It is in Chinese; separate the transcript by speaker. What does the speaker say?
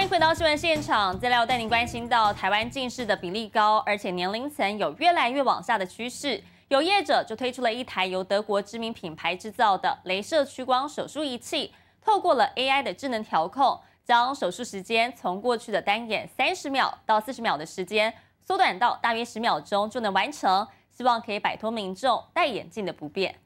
Speaker 1: 欢迎回到新闻现场。资料带您关心到台湾近视的比例高，而且年龄层有越来越往下的趋势。有业者就推出了一台由德国知名品牌制造的镭射屈光手术仪器，透过了 AI 的智能调控，将手术时间从过去的单眼三十秒到四十秒的时间，缩短到大约十秒钟就能完成。希望可以摆脱民众戴眼镜的不便。